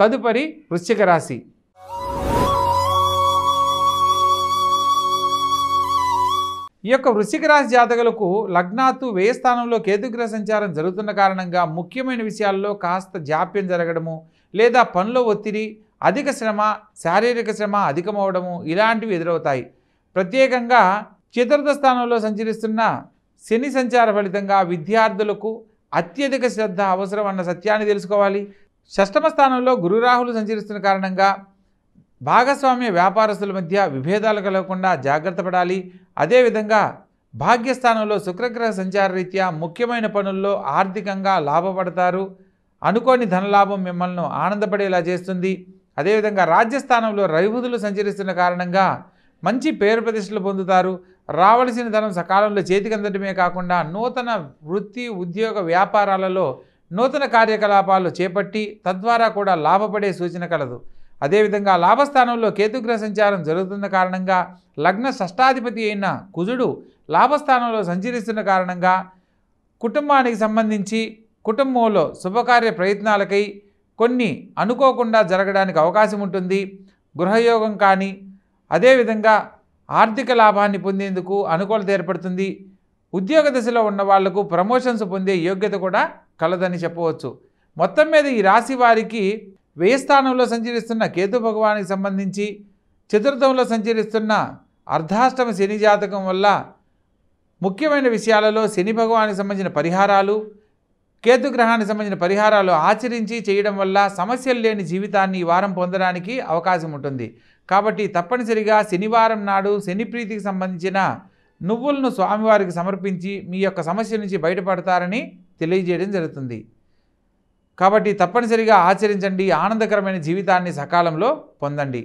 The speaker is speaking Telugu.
తదుపరి వృశ్చిక రాశి ఈ యొక్క వృశ్చిక రాశి జాతకులకు లగ్నాత్తు వ్యయస్థానంలో కేతుగ్రహ సంచారం జరుగుతున్న కారణంగా ముఖ్యమైన విషయాల్లో కాస్త జాప్యం జరగడము లేదా పనిలో ఒత్తిడి అధిక శ్రమ శారీరక శ్రమ అధికమవడము ఇలాంటివి ఎదురవుతాయి ప్రత్యేకంగా చతుర్థ స్థానంలో సంచరిస్తున్న శని సంచార ఫలితంగా విద్యార్థులకు అత్యధిక శ్రద్ధ అవసరం అన్న సత్యాన్ని తెలుసుకోవాలి షష్టమ స్థానంలో గురురాహులు సంచరిస్తున్న కారణంగా భాగస్వామ్య వ్యాపారస్తుల మధ్య విభేదాలు కలగకుండా జాగ్రత్త పడాలి అదేవిధంగా భాగ్యస్థానంలో శుక్రగ్రహ సంచారరీత్యా ముఖ్యమైన పనుల్లో ఆర్థికంగా లాభపడతారు అనుకోని ధనలాభం మిమ్మల్ని ఆనందపడేలా చేస్తుంది అదేవిధంగా రాజ్యస్థానంలో రవిబుధులు సంచరిస్తున్న కారణంగా మంచి పేరు ప్రతిష్టలు పొందుతారు రావలసిన ధనం సకాలంలో చేతికి అందడమే కాకుండా నూతన వృత్తి ఉద్యోగ వ్యాపారాలలో నూతన కార్యకలాపాలు చేపట్టి తద్వారా కూడా లాభపడే సూచన కలదు అదేవిధంగా లాభస్థానంలో కేతుగ్రహ సంచారం జరుగుతున్న కారణంగా లగ్న షష్టాధిపతి అయిన కుజుడు లాభస్థానంలో సంచరిస్తున్న కారణంగా కుటుంబానికి సంబంధించి కుటుంబంలో శుభకార్య ప్రయత్నాలకై కొన్ని అనుకోకుండా జరగడానికి అవకాశం ఉంటుంది గృహయోగం కానీ అదేవిధంగా ఆర్థిక లాభాన్ని పొందేందుకు అనుకూలత ఏర్పడుతుంది ఉద్యోగ దశలో ఉన్న వాళ్లకు ప్రమోషన్స్ పొందే యోగ్యత కూడా కలదని చెప్పవచ్చు మొత్తం మీద ఈ రాశి వారికి వ్యయ స్థానంలో సంచరిస్తున్న కేతు భగవానికి సంబంధించి చతుర్థంలో సంచరిస్తున్న అర్ధాష్టమ శని జాతకం వల్ల ముఖ్యమైన విషయాలలో శని భగవానికి సంబంధించిన పరిహారాలు కేతుగ్రహానికి సంబంధించిన పరిహారాలు ఆచరించి చేయడం వల్ల సమస్యలు లేని జీవితాన్ని ఈ వారం పొందడానికి అవకాశం ఉంటుంది కాబట్టి తప్పనిసరిగా శనివారం నాడు శని ప్రీతికి సంబంధించిన నువ్వులను స్వామివారికి సమర్పించి మీ యొక్క సమస్య నుంచి బయటపడతారని తెలియజేయడం జరుగుతుంది కాబట్టి తప్పనిసరిగా ఆచరించండి ఆనందకరమైన జీవితాన్ని సకాలంలో పొందండి